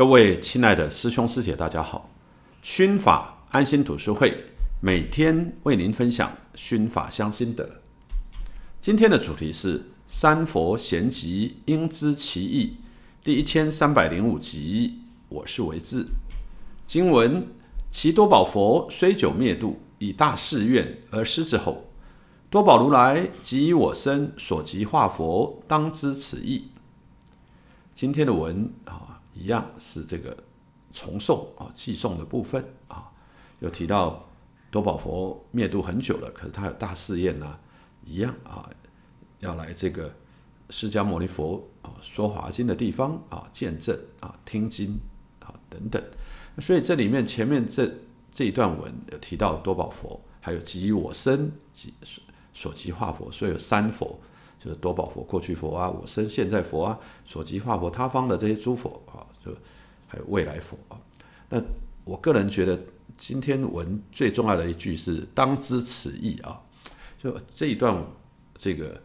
各位亲爱的师兄师姐，大家好！熏法安心读书会每天为您分享熏法相心得。今天的主题是《三佛贤集》应知其意，第一千三百零五集。我是维智。经文：其多宝佛虽久灭度，以大誓愿而施之后，多宝如来即我身所及化佛，当知此意。今天的文啊。一样是这个重送啊、寄送的部分啊，有提到多宝佛灭度很久了，可是他有大事业呢，一样啊，要来这个释迦牟尼佛啊说华经的地方啊，见证啊、听经啊等等。所以这里面前面这这一段文有提到多宝佛，还有及我身及所所及化佛，所以有三佛。就是多宝佛、过去佛啊，我生现在佛啊，所及化佛他方的这些诸佛啊，就还有未来佛啊。那我个人觉得，今天文最重要的一句是“当知此意”啊。就这一段，这个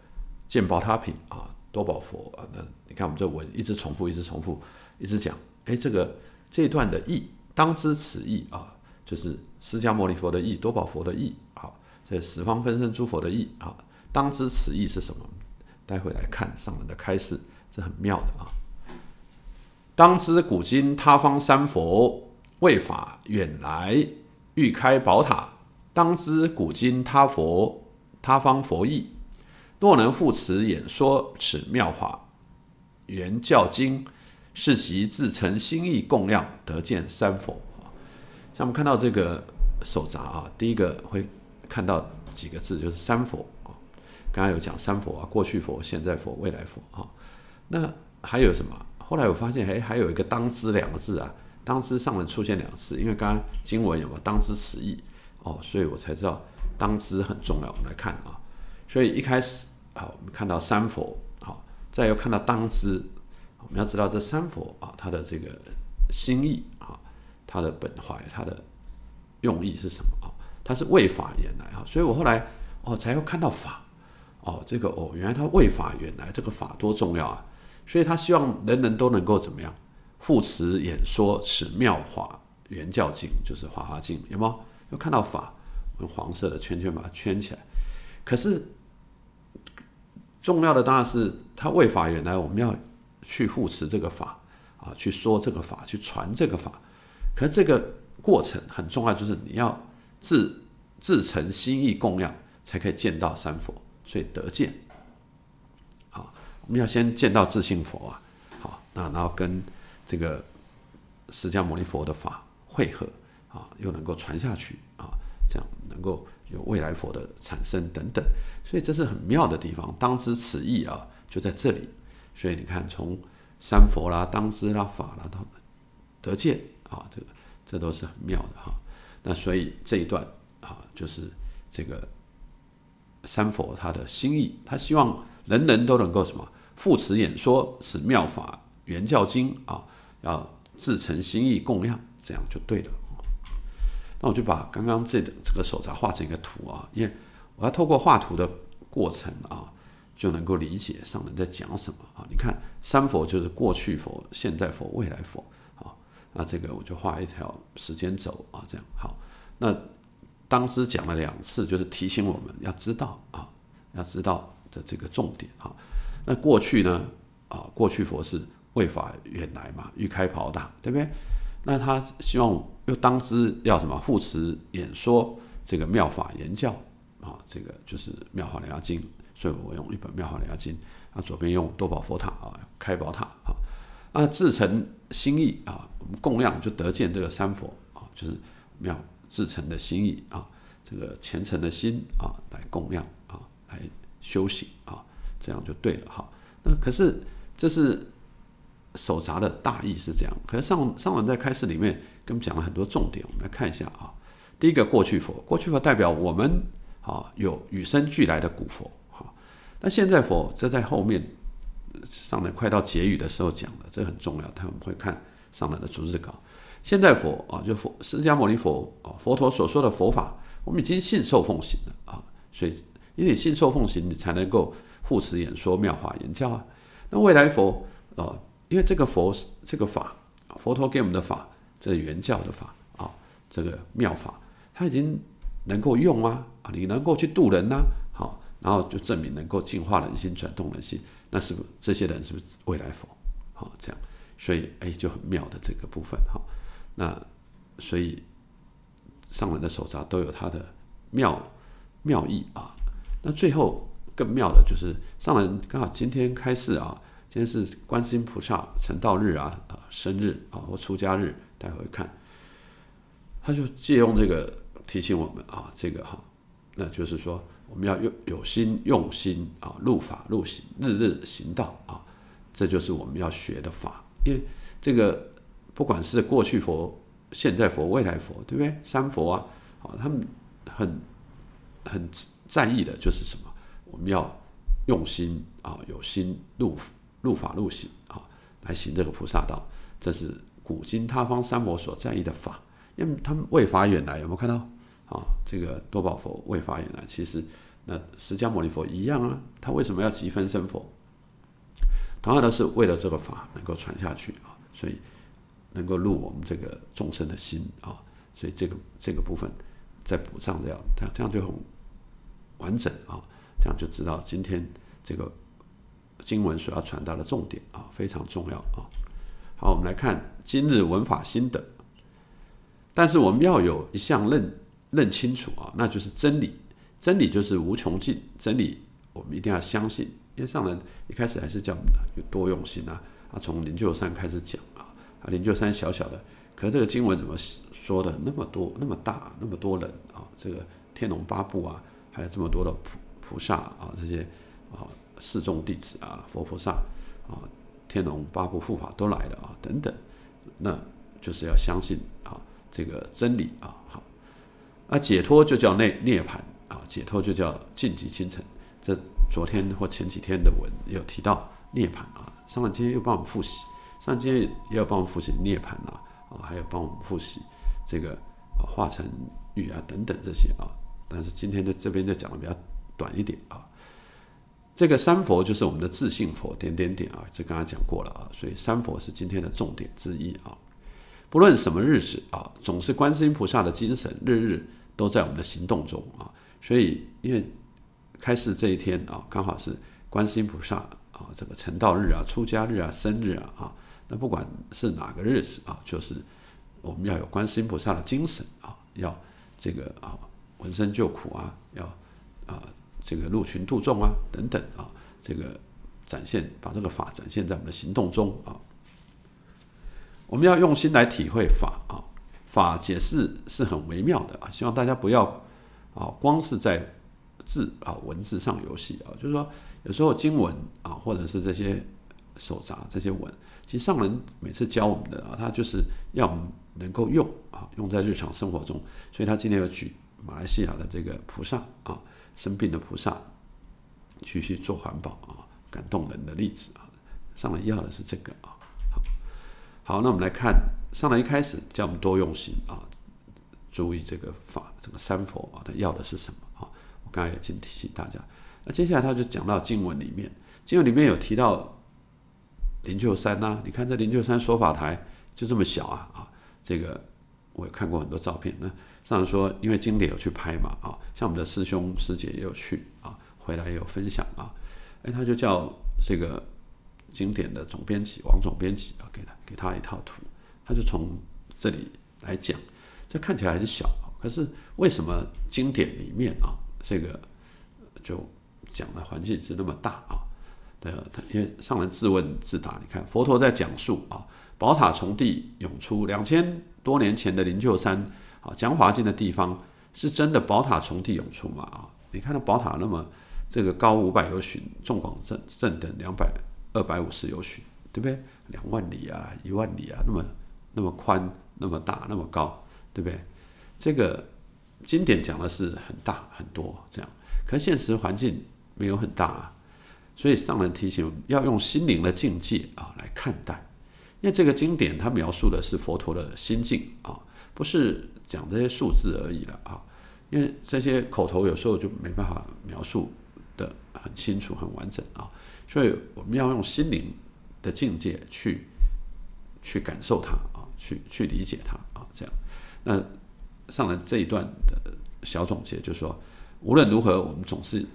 见宝塔品啊，多宝佛啊。那你看我们这文一直重复，一直重复，一直讲。哎，这个这一段的意，当知此意啊，就是释迦牟尼佛的意，多宝佛的意，啊，这十方分身诸佛的意啊，当知此意是什么？待会来看上文的开示，这很妙的啊！当知古今他方三佛为法远来，欲开宝塔；当知古今他佛他方佛意，若能护持演说此妙法，原教经，是其自成心意，共量得见三佛啊！像我们看到这个手札啊，第一个会看到几个字，就是三佛。刚刚有讲三佛啊，过去佛、现在佛、未来佛啊，那还有什么？后来我发现，哎，还有一个“当知”两个字啊，“当知”上面出现两次，因为刚刚经文有“没有“当知”此意哦，所以我才知道“当知”很重要。我们来看啊，所以一开始啊，我们看到三佛，好，再又看到“当知”，我们要知道这三佛啊，他的这个心意啊，他的本怀、他的用意是什么啊？他是为法言来啊，所以我后来哦，才又看到法。哦，这个哦，原来他为法原来，这个法多重要啊，所以他希望人人都能够怎么样护持演说此妙法，圆教经，就是华华经》，有没有？要看到法，用黄色的圈圈把它圈起来。可是重要的当然是他为法原来，我们要去护持这个法啊，去说这个法，去传这个法。可是这个过程很重要，就是你要自自诚心意供养，才可以见到三佛。所以得见，好，我们要先见到自信佛啊，好，那然后跟这个释迦牟尼佛的法汇合啊，又能够传下去啊，这样能够有未来佛的产生等等，所以这是很妙的地方。当知此意啊，就在这里。所以你看，从三佛啦、当知啦、法啦到得见啊，这个这都是很妙的哈。那所以这一段啊，就是这个。三佛他的心意，他希望人人都能够什么，复持演说使妙法圆教经啊，要自成心意共量，这样就对了。那我就把刚刚这这个手札画成一个图啊，因为我要透过画图的过程啊，就能够理解上人在讲什么啊。你看三佛就是过去佛、现在佛、未来佛啊，那这个我就画一条时间轴啊，这样好。那当时讲了两次，就是提醒我们要知道啊，要知道的这个重点啊。那过去呢啊，过去佛是为法远来嘛，欲开宝塔，对不对？那他希望又当时要什么护持演说这个妙法言教啊，这个就是《妙法莲华经》，所以我用一本《妙法莲华经》，啊，左边用多宝佛塔啊，开宝塔啊，那自成心意啊，我们供养就得见这个三佛啊，就是妙。至诚的心意啊，这个虔诚的心啊，来供养啊，来修行啊，这样就对了哈。那可是，这是手札的大意是这样。可是上上文在开始里面跟我们讲了很多重点，我们来看一下啊。第一个，过去佛，过去佛代表我们啊，有与生俱来的古佛。啊，那现在佛则在后面上来快到结语的时候讲了，这很重要。他们会看上来的逐字稿。现在佛啊，就佛释迦牟尼佛啊，佛陀所说的佛法，我们已经信受奉行了啊，所以因为你信受奉行，你才能够护持、演说妙法、言教啊。那未来佛啊，因为这个佛是这个法，佛陀给我们的法，这是原教的法啊，这个妙法他已经能够用啊，啊，你能够去度人呐，好，然后就证明能够净化人心、转动人心，那是不这些人是不是未来佛？好，这样，所以哎，就很妙的这个部分哈。那所以上人的手札都有它的妙妙意啊。那最后更妙的就是上人刚好今天开示啊，今天是观世音菩萨成道日啊啊生日啊或出家日，待会看，他就借用这个提醒我们啊，这个哈，那就是说我们要用有心用心啊，入法入行，日日行道啊，这就是我们要学的法，因为这个。不管是过去佛、现在佛、未来佛，对不对？三佛啊，啊，他们很很在意的就是什么？我们要用心啊，有心入入法入行啊，来行这个菩萨道。这是古今他方三佛所在意的法，因为他们未法远来，有没有看到啊？这个多宝佛未法远来，其实那释迦牟尼佛一样啊，他为什么要集分身佛？同样的是为了这个法能够传下去啊，所以。能够入我们这个众生的心啊，所以这个这个部分再补上这样，这样就很完整啊。这样就知道今天这个经文所要传达的重点啊，非常重要啊。好，我们来看今日文法心得，但是我们要有一项认认清楚啊，那就是真理。真理就是无穷尽，真理我们一定要相信。因为上人一开始还是叫多用心啊，啊，从灵鹫山开始讲。灵鹫山小小的，可是这个经文怎么说的那么多、那么大、那么多人啊？这个天龙八部啊，还有这么多的菩菩萨啊，这些啊四众弟子啊、佛菩萨啊、天龙八部护法都来了啊，等等。那就是要相信啊这个真理啊，好，那解脱就叫涅涅盘啊，解脱就叫晋级清晨。这昨天或前几天的文有提到涅槃啊，上今天又帮我们复习。今天也要帮我们复习涅槃呐啊，还有帮我们复习这个啊成玉啊等等这些啊。但是今天的这边就讲的比较短一点啊。这个三佛就是我们的自信佛点点点啊，这刚刚讲过了啊，所以三佛是今天的重点之一啊。不论什么日子啊，总是观世音菩萨的精神日日都在我们的行动中啊。所以因为开示这一天啊，刚好是观世音菩萨啊这个成道日啊、出家日啊、生日啊啊。那不管是哪个日子啊，就是我们要有观世音菩萨的精神啊，要这个啊，闻声救苦啊，要啊这个入群度众啊，等等啊，这个展现把这个法展现在我们的行动中啊。我们要用心来体会法啊，法解释是很微妙的啊，希望大家不要啊，光是在字啊文字上游戏啊，就是说有时候经文啊，或者是这些。手札这些文，其实上人每次教我们的啊，他就是要我们能够用啊，用在日常生活中。所以他今天要举马来西亚的这个菩萨啊，生病的菩萨去去做环保啊，感动人的例子啊。上人要的是这个啊，好，好，那我们来看，上人一开始叫我们多用心啊，注意这个法，这个三佛啊，他要的是什么啊？我刚已也提醒大家，那接下来他就讲到经文里面，经文里面有提到。灵鹫山呐，你看这灵鹫山说法台就这么小啊啊！这个我看过很多照片。那上次说，因为经典有去拍嘛啊，像我们的师兄师姐也有去啊，回来也有分享啊。哎，他就叫这个经典的总编辑王总编辑啊，给他给他一套图，他就从这里来讲。这看起来很小，可是为什么经典里面啊，这个就讲的环境是那么大啊？呃，他因为上人自问自答，你看佛陀在讲述啊，宝塔从地涌出，两千多年前的灵鹫山啊，讲华经的地方，是真的宝塔从地涌出吗？啊，你看那宝塔那么这个高五百有许，众广正正等两百二百五十有许，对不对？两万里啊，一万里啊，那么那么宽，那么大，那么高，对不对？这个经典讲的是很大很多这样，可现实环境没有很大啊。所以上人提醒要用心灵的境界啊来看待，因为这个经典它描述的是佛陀的心境啊，不是讲这些数字而已了啊，因为这些口头有时候就没办法描述的很清楚、很完整啊，所以我们要用心灵的境界去去感受它啊，去去理解它啊，这样。那上人这一段的小总结就是说，无论如何，我们总是。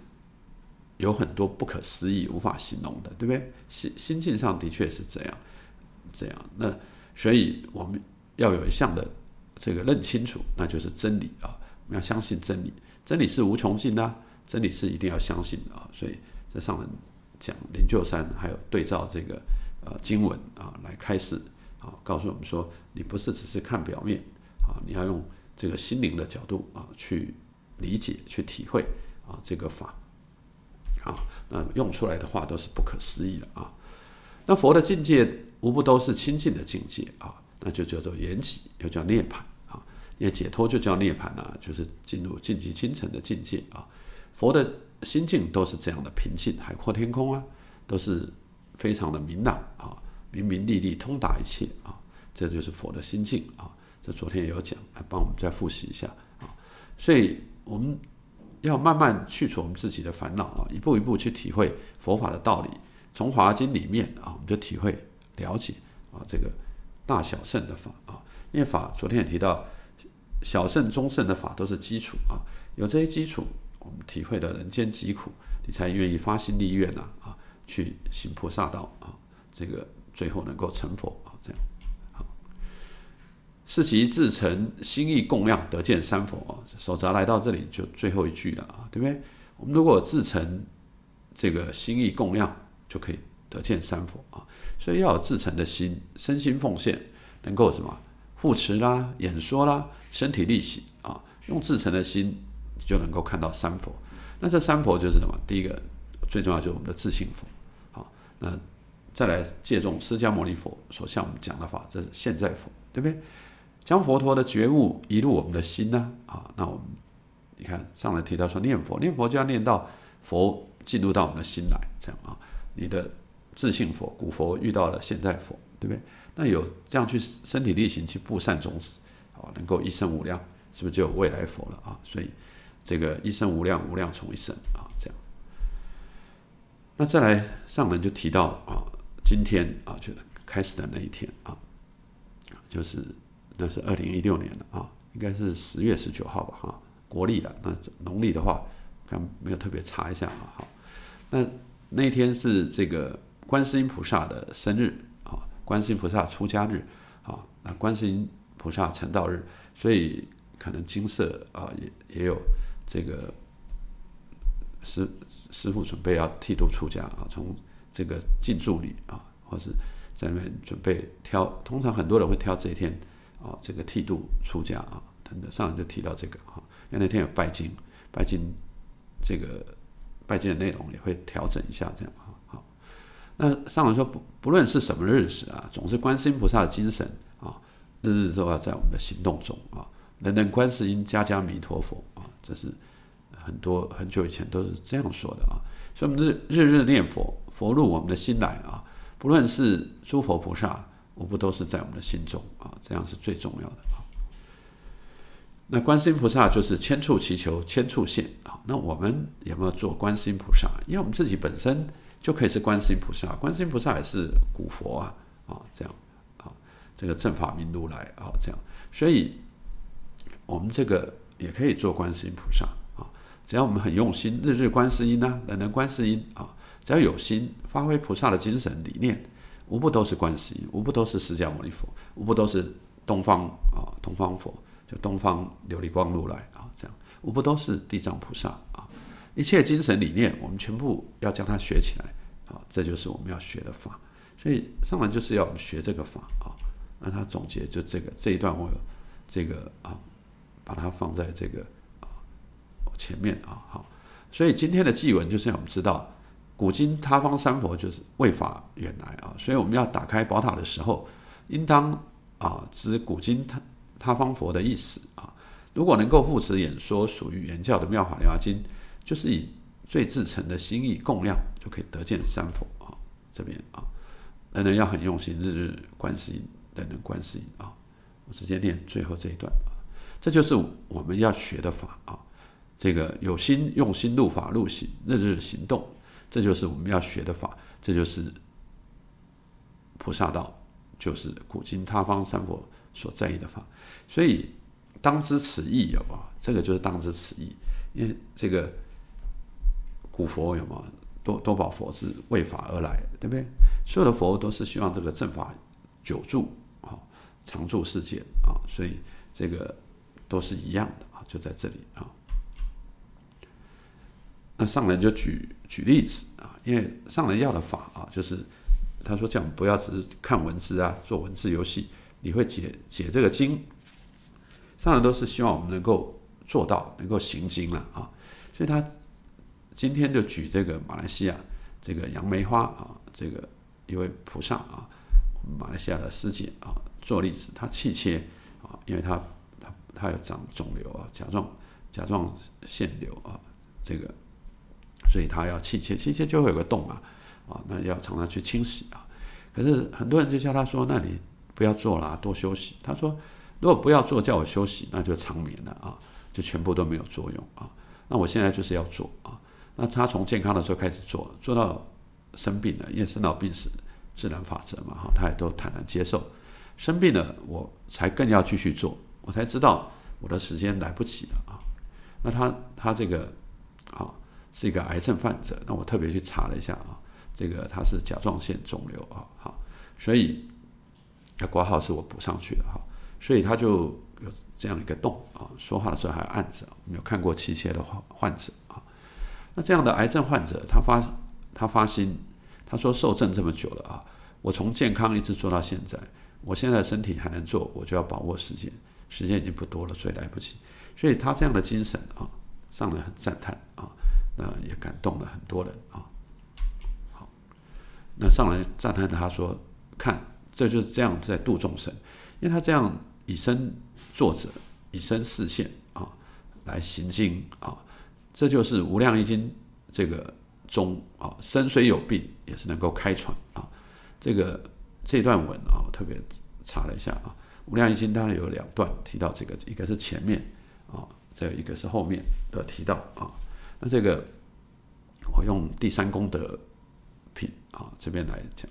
有很多不可思议、无法形容的，对不对？心心境上的确是这样，这样。那所以我们要有一项的这个认清楚，那就是真理啊！我们要相信真理，真理是无穷尽的，真理是一定要相信啊。所以在上面讲灵鹫山，还有对照这个呃经文啊，来开始啊，告诉我们说，你不是只是看表面啊，你要用这个心灵的角度啊去理解、去体会啊这个法。啊，那用出来的话都是不可思议的啊。那佛的境界无不都是清净的境界啊，那就叫做缘起，又叫涅槃啊。因为解脱就叫涅槃啊，就是进入晋极清晨的境界啊。佛的心境都是这样的平静，海阔天空啊，都是非常的明朗啊，明明利利，通达一切啊。这就是佛的心境啊。这昨天也有讲，来帮我们再复习一下啊。所以我们。要慢慢去除我们自己的烦恼啊，一步一步去体会佛法的道理。从华经里面啊，我们就体会了解啊这个大小圣的法啊。因为法昨天也提到，小圣、中圣的法都是基础啊。有这些基础，我们体会的人间疾苦，你才愿意发心立愿呐啊，去行菩萨道啊，这个最后能够成佛啊，这样。是其自诚心意共量得见三佛啊，手札来到这里就最后一句了啊，对不对？我们如果自诚这个心意共量，就可以得见三佛啊。所以要有自诚的心，身心奉献，能够什么护持啦、演说啦、身体力行啊，用自诚的心就能够看到三佛。那这三佛就是什么？第一个最重要就是我们的自性佛好，那再来借重释迦牟尼佛所向我们讲的法，这是现在佛，对不对？将佛陀的觉悟移入我们的心呢？啊，那我们你看，上来提到说念佛，念佛就要念到佛进入到我们的心来，这样啊，你的自信佛、古佛遇到了现在佛，对不对？那有这样去身体力行去布善种子，啊，能够一生无量，是不是就有未来佛了啊？所以这个一生无量，无量从一生啊，这样。那再来，上文就提到啊，今天啊，就开始的那一天啊，就是。那是二零一六年的啊，应该是十月十九号吧啊，国历的。那农历的话，刚没有特别查一下啊哈。那那天是这个观世音菩萨的生日啊，观世音菩萨出家日啊，那观世音菩萨成道日，所以可能金色啊也也有这个师师傅准备要剃度出家啊，从这个净住里啊，或是在里面准备挑，通常很多人会挑这一天。哦，这个剃度出家啊，等等，上人就提到这个哈，因为那天有拜经，拜经，这个拜经的内容也会调整一下，这样哈。好，那上人说不不论是什么日子啊，总是观世音菩萨的精神啊，日日都要在我们的行动中啊，人人观世音，家家弥陀佛啊，这是很多很久以前都是这样说的啊。所以，我们日日日念佛，佛入我们的心来啊，不论是诸佛菩萨。无不都是在我们的心中啊，这样是最重要的啊。那观世音菩萨就是千处祈求千处现啊。那我们有没有做观世音菩萨？因为我们自己本身就可以是观世音菩萨，观世音菩萨也是古佛啊啊，这样啊，这个正法明如来啊，这样，所以我们这个也可以做观世音菩萨啊。只要我们很用心，日日观世音呢，人人观世音啊，只要有心，发挥菩萨的精神理念。无不都是观世音，无不都是释迦牟尼佛，无不都是东方啊，东方佛，就东方琉璃光如来啊，这样，无不都是地藏菩萨啊，一切精神理念，我们全部要将它学起来啊，这就是我们要学的法，所以上文就是要我们学这个法啊，那他总结就这个这一段我这个啊，把它放在这个啊前面啊，好，所以今天的祭文就是让我们知道。古今他方三佛就是为法远来啊，所以我们要打开宝塔的时候，应当啊知古今他他方佛的意思啊。如果能够复持演说属于原教的妙法莲华经，就是以最至诚的心意供量，就可以得见三佛啊。这边啊，人人要很用心，日日观世音，人人观世音啊。我直接念最后这一段啊，这就是我们要学的法啊。这个有心用心入法入行，日日行动。这就是我们要学的法，这就是菩萨道，就是古今他方三佛所在意的法，所以当知此意有啊，这个就是当知此意，因为这个古佛有嘛，多多宝佛是为法而来，对不对？所有的佛都是希望这个正法久住啊，常住世界啊，所以这个都是一样的啊，就在这里啊。那上来就举。举例子啊，因为上人要的法啊，就是他说叫我们不要只是看文字啊，做文字游戏，你会解解这个经，上人都是希望我们能够做到，能够行经了啊，所以他今天就举这个马来西亚这个杨梅花啊，这个一位菩萨啊，马来西亚的师姐啊，做例子，他气切啊，因为他他他有长肿瘤啊，甲状甲状腺腺瘤啊，这个。所以他要气切，气切就会有个洞嘛，啊，那要常常去清洗啊。可是很多人就叫他说：“那你不要做了，多休息。”他说：“如果不要做，叫我休息，那就长眠了啊，就全部都没有作用啊。那我现在就是要做啊。那他从健康的时候开始做，做到生病了，因为生老病死自然法则嘛，哈，他也都坦然接受。生病了，我才更要继续做，我才知道我的时间来不及了啊。那他他这个，好。是一个癌症患者，那我特别去查了一下啊，这个他是甲状腺肿瘤啊，好，所以挂号是我补上去的哈，所以他就有这样一个洞啊。说话的时候还按着，我们有看过器切的患患者啊。那这样的癌症患者，他发他发心，他说受症这么久了啊，我从健康一直做到现在，我现在身体还能做，我就要把握时间，时间已经不多了，所以来不及。所以他这样的精神啊，让人很赞叹啊。呃，也感动了很多人啊。好，那上来赞叹他说：“看，这就是这样在度众生，因为他这样以身作则，以身示现啊，来行经啊，这就是《无量易经》这个中啊，身虽有病，也是能够开船啊。这个这段文啊，特别查了一下啊，《无量易经》当然有两段提到这个，一个是前面啊，再有一个是后面的提到啊。”那这个，我用第三功德品啊这边来讲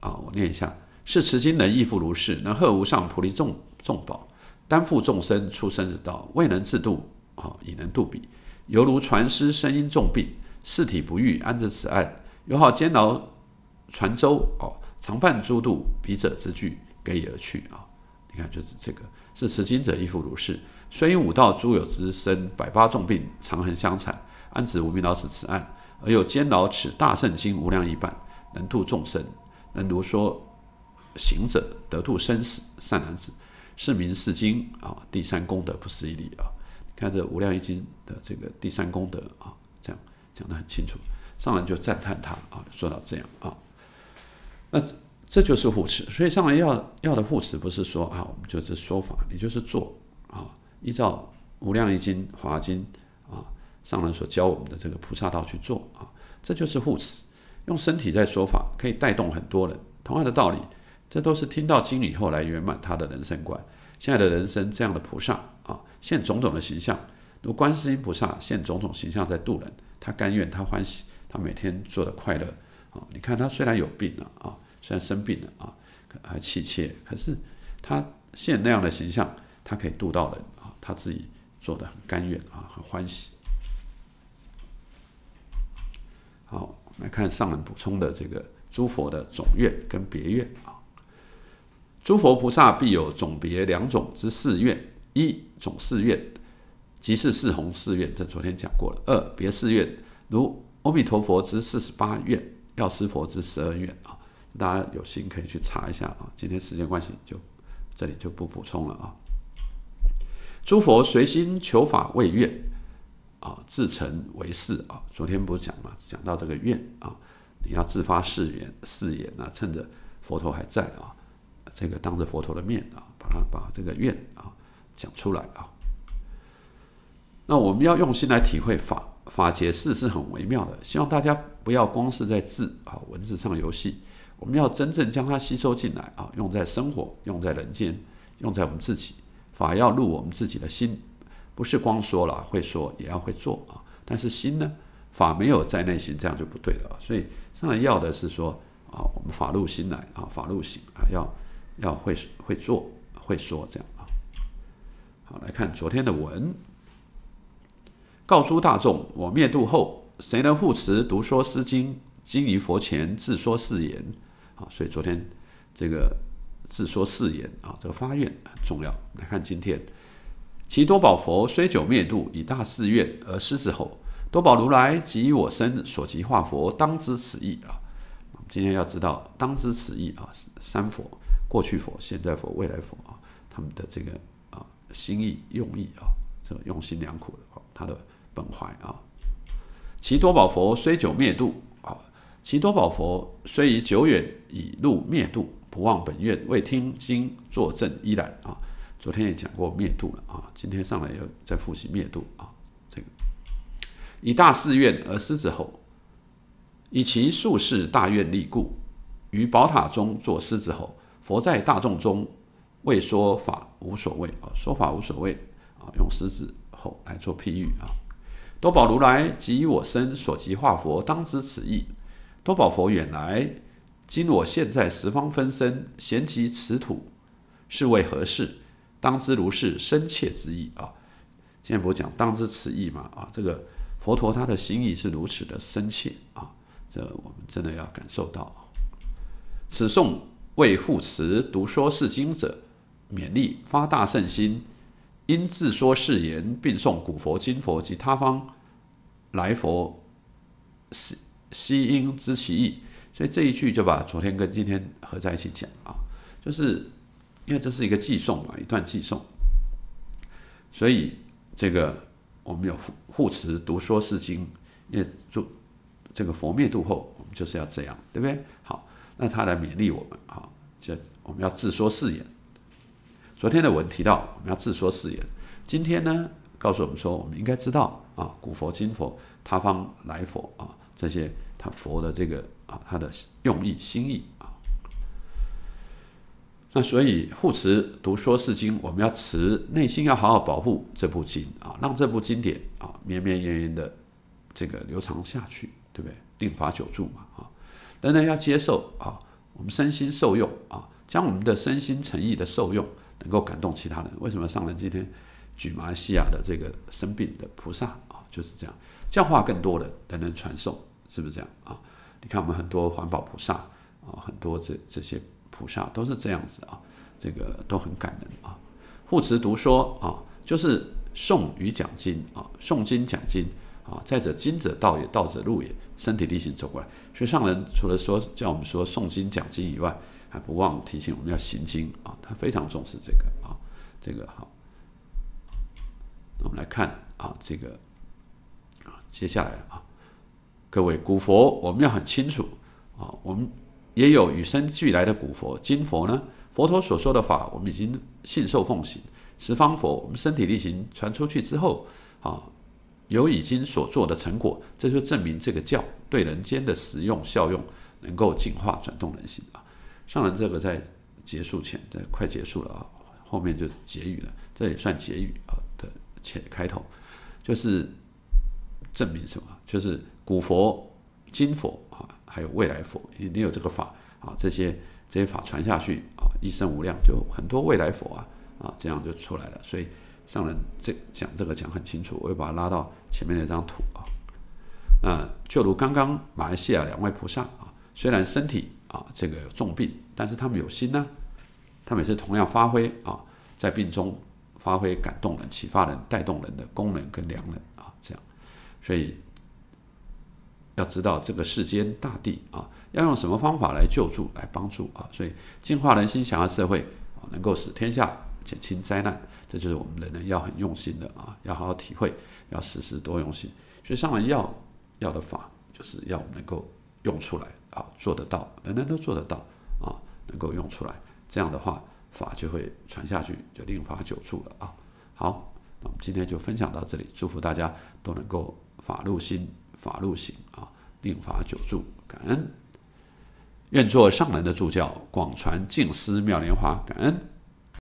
啊，我念一下：是持心人亦复如是。能贺无上菩提重重宝，担负众生出生之道，未能自度啊，已能度彼，犹如船师身因重病，四体不遇，安置此岸，友好监牢船舟啊，常伴诸度彼者之具，给予而去啊。你看就是这个。是持经者亦复如是。虽因五道诸有之身百八重病，长恒相残，安止无名老死此案，而又兼牢此大圣经无量一半，能度众生，能如说行者得度生死善男子。是名是经啊，第三功德不可思议啊！看这无量一经的这个第三功德啊，这样讲的很清楚。上来就赞叹他啊，说到这样啊，那。这就是护持，所以上来要要的护持，不是说啊，我们就是说法，你就是做啊，依照《无量易经》《华经》啊，上人所教我们的这个菩萨道去做啊，这就是护持，用身体在说法，可以带动很多人。同样的道理，这都是听到经以后来圆满他的人生观。现在的人生这样的菩萨啊，现种种的形象，如观世音菩萨现种种形象在度人，他甘愿，他欢喜，他每天做的快乐啊。你看他虽然有病了啊。虽然生病了啊，还气切，可是他现那样的形象，他可以度到人啊。他自己做的很甘愿啊，很欢喜。好，来看上文补充的这个诸佛的总愿跟别愿啊。诸佛菩萨必有总别两种之四愿：一总四愿，即是四弘四愿，这昨天讲过了；二别四愿，如阿弥陀佛之四十八愿，药师佛之十二愿啊。大家有心可以去查一下啊！今天时间关系，就这里就不补充了啊。诸佛随心求法为愿啊，自成为事啊。昨天不是讲嘛，讲到这个愿啊，你要自发誓言誓言啊，趁着佛陀还在啊，这个当着佛陀的面啊，把它把这个愿啊讲出来啊。那我们要用心来体会法法解释是很微妙的，希望大家不要光是在字啊文字上游戏。我们要真正将它吸收进来啊，用在生活，用在人间，用在我们自己。法要入我们自己的心，不是光说了会说，也要会做啊。但是心呢，法没有在内心，这样就不对了。所以上来要的是说啊，我们法入心来啊，法入心啊，要要会会做会说这样啊。好，来看昨天的文。告诸大众：我灭度后，谁能护持读说《诗经》，经于佛前，自说誓言？啊，所以昨天这个自说誓言啊，这个发愿很重要。来看今天，其多宝佛虽久灭度，以大誓愿而狮之后，多宝如来即我身，所及化佛当知此意啊。今天要知道，当知此意啊。三佛，过去佛、现在佛、未来佛啊，他们的这个啊心意、用意啊，这个用心良苦的啊，他的本怀啊。其多宝佛虽久灭度。其多宝佛虽已久远，已入灭度，不忘本愿，为听经作证，依然啊。昨天也讲过灭度了啊。今天上来要再复习灭度啊。这个以大誓愿而师子吼，以其术士大愿立故，于宝塔中作狮子吼。佛在大众中为说法，无所谓啊，说法无所谓啊，用狮子吼来做譬喻啊。多宝如来及我身所及化佛，当知此意。多宝佛远来，今我现在十方分身，咸集此土，是为何事？当知如是深切之意啊！天不讲当知此意嘛啊，这个佛陀他的心意是如此的深切啊，这我们真的要感受到。此颂为护持读说是经者，勉励发大圣心，因自说是言，并诵古佛今佛及他方来佛是。悉因知其意，所以这一句就把昨天跟今天合在一起讲啊，就是因为这是一个寄送嘛，一段寄送，所以这个我们有护护持读说四经，也就这个佛灭度后，我们就是要这样，对不对？好，那他来勉励我们啊，就我们要自说誓言。昨天的文提到我们要自说誓言，今天呢告诉我们说我们应该知道啊，古佛今佛，他方来佛啊。这些他佛的这个啊，他的用意心意啊，那所以护持读说四经，我们要持内心要好好保护这部经啊，让这部经典啊绵绵延延的这个流传下去，对不对？定法久住嘛啊，人人要接受啊，我们身心受用啊，将我们的身心诚意的受用，能够感动其他人。为什么上人今天举马来西亚的这个生病的菩萨啊，就是这样教化更多的人人传授是不是这样啊？你看我们很多环保菩萨啊，很多这这些菩萨都是这样子啊，这个都很感人啊。护持读说啊，就是诵与讲经啊，诵经讲经啊。再者，经者道也，道者路也，身体力行走过来。所以上人除了说叫我们说诵经讲经以外，还不忘提醒我们要行经啊。他非常重视这个啊，这个好。我们来看啊，这个啊，接下来啊。各位，古佛我们要很清楚啊，我们也有与生俱来的古佛。今佛呢，佛陀所说的法，我们已经信受奉行。十方佛，我们身体力行传出去之后啊，有已经所做的成果，这就证明这个教对人间的实用效用能够净化转动人心啊。上人这个在结束前，在快结束了啊，后面就结语了，这也算结语啊的前开头，就是证明什么？就是。古佛、金佛啊，还有未来佛，你有这个法啊，这些这些法传下去啊，一生无量，就很多未来佛啊啊，这样就出来了。所以上人这讲这个讲很清楚，我会把它拉到前面那张图啊。那就如刚刚马来西亚两位菩萨啊，虽然身体啊这个重病，但是他们有心呢，他们也是同样发挥啊，在病中发挥感动人、启发人、带动人的功能跟良人啊，这样，所以。要知道这个世间大地啊，要用什么方法来救助、来帮助啊？所以净化人心、想要社会啊，能够使天下减轻灾难，这就是我们人呢要很用心的啊，要好好体会，要时时多用心。所以上完药，药的法就是要能够用出来，啊，做得到，人人都做得到啊，能够用出来，这样的话法就会传下去，就令法久住了啊。好，那我们今天就分享到这里，祝福大家都能够法入心。法路行啊，令法久住，感恩。愿做上人的助教，广传净思妙莲华，感恩。